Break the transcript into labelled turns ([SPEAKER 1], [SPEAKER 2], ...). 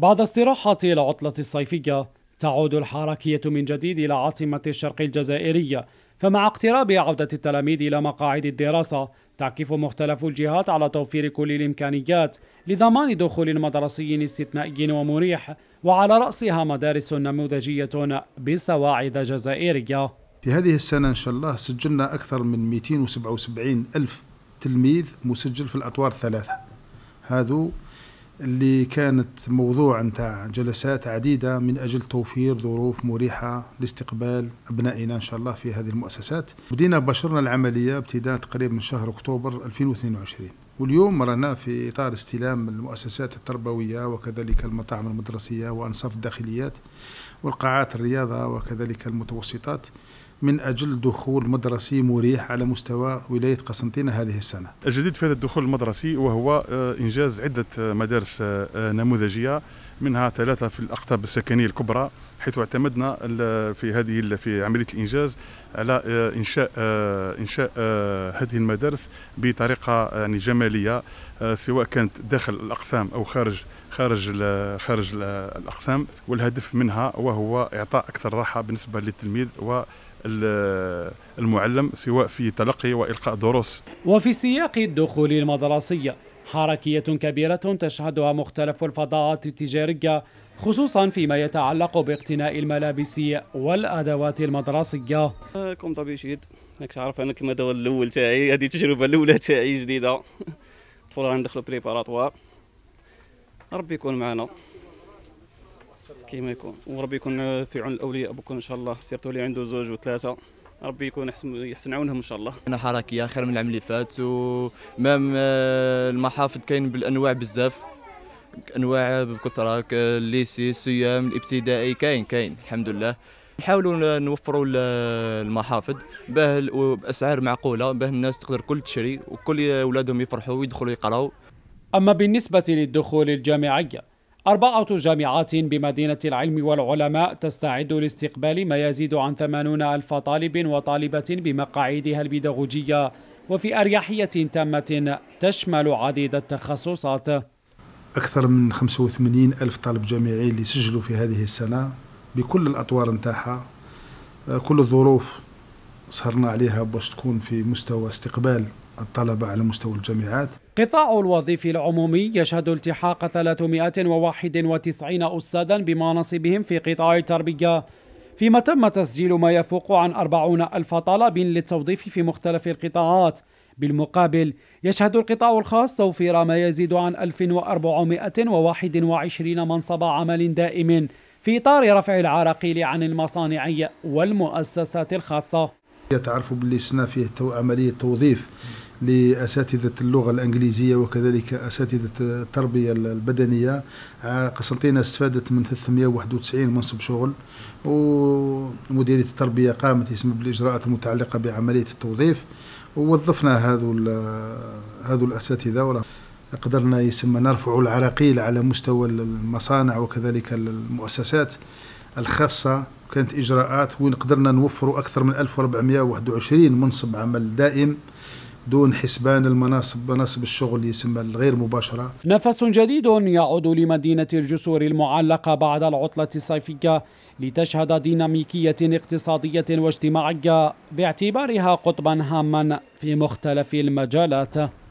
[SPEAKER 1] بعد استراحة العطلة الصيفية تعود الحركية من جديد إلى عاصمة الشرق الجزائرية فمع اقتراب عودة التلاميذ إلى مقاعد الدراسة تعكف مختلف الجهات على توفير كل الإمكانيات لضمان دخول مدرسي استثنائي ومريح وعلى رأسها مدارس نموذجية بسواعد جزائرية
[SPEAKER 2] في هذه السنة إن شاء الله سجلنا أكثر من 277 ألف تلميذ مسجل في الأطوار الثلاثة هذا اللي كانت موضوع نتاع جلسات عديدة من أجل توفير ظروف مريحة لاستقبال أبنائنا إن شاء الله في هذه المؤسسات بدينا بشرنا العملية ابتداء تقريبا من شهر أكتوبر 2022 واليوم رانا في إطار استلام المؤسسات التربوية وكذلك المطاعم المدرسية وأنصاف الداخليات والقاعات الرياضة وكذلك المتوسطات من أجل دخول مدرسي مريح على مستوى ولاية قسنطينة هذه السنة
[SPEAKER 3] الجديد في هذا الدخول المدرسي وهو آه، إنجاز عدة آه، مدارس آه، نموذجية منها ثلاثة في الأقطاب السكنية الكبرى حيث اعتمدنا في هذه في عمليه الانجاز على انشاء انشاء هذه المدارس بطريقه يعني جماليه سواء كانت داخل الاقسام او خارج خارج خارج الاقسام والهدف منها وهو اعطاء اكثر راحه بالنسبه للتلميذ و المعلم سواء في تلقي والقاء دروس
[SPEAKER 1] وفي سياق الدخول المدرسي حركيه كبيره تشهدها مختلف الفضاءات التجاريه خصوصا فيما يتعلق باقتناء الملابس والادوات المدرسيه كنت بشيد راك عارف انا كما هذا الاول تاعي هذه التجربه الاولى تاعي جديده الطفوله ندخلوا بريباراتوار ربي يكون معنا كيما يكون وربي يكون في عون الاولياء بكون ان شاء الله سيرتو اللي عنده زوج وثلاثه ربي يكون يحسن عونهم ان شاء الله انا حركيه خير من العام اللي فات ومام آه، المحافظ كاين بالانواع بزاف انواع بكثره الليسي الصيام الابتدائي كاين كاين الحمد لله نحاولوا نوفروا المحافظ باه باسعار معقوله باه الناس تقدر كل تشري وكل اولادهم يفرحوا ويدخلوا يقراوا اما بالنسبه للدخول الجامعيه أربعة جامعات بمدينة العلم والعلماء تستعد لاستقبال ما يزيد عن ثمانون ألف طالب وطالبة بمقاعدها البيداغوجية وفي أريحية تامة تشمل عديد التخصصات
[SPEAKER 2] أكثر من 85 ألف طالب جامعي اللي سجلوا في هذه السنة بكل الأطوار نتاعها آه، كل الظروف سهرنا عليها باش تكون في مستوى استقبال الطلبة على مستوى الجامعات
[SPEAKER 1] قطاع الوظيفي العمومي يشهد التحاق 391 أستاذا بمناصبهم في قطاع التربية فيما تم تسجيل ما يفوق عن 40 ألف طالب للتوظيف في مختلف القطاعات بالمقابل يشهد القطاع الخاص توفير ما يزيد عن 1421 منصب عمل دائم في إطار رفع العراقيل عن المصانع
[SPEAKER 2] والمؤسسات الخاصة تعرفوا باللي سنا فيه عملية توظيف لأساتذة اللغة الإنجليزية وكذلك أساتذة التربية البدنية آه، قسنطينة استفادت من 391 منصب شغل ومديرية التربية قامت اسم بالإجراءات المتعلقة بعملية التوظيف ووظفنا هذو هذو الأساتذة قدرنا يسمى نرفع العراقيل على مستوى المصانع وكذلك المؤسسات الخاصة كانت إجراءات وين قدرنا نوفروا أكثر من 1421 منصب عمل دائم دون حسبان المناصب مناصب الشغل يسمى الغير مباشرة
[SPEAKER 1] نفس جديد يعود لمدينة الجسور المعلقة بعد العطلة الصيفية لتشهد ديناميكية اقتصادية واجتماعية باعتبارها قطبا هاما في مختلف المجالات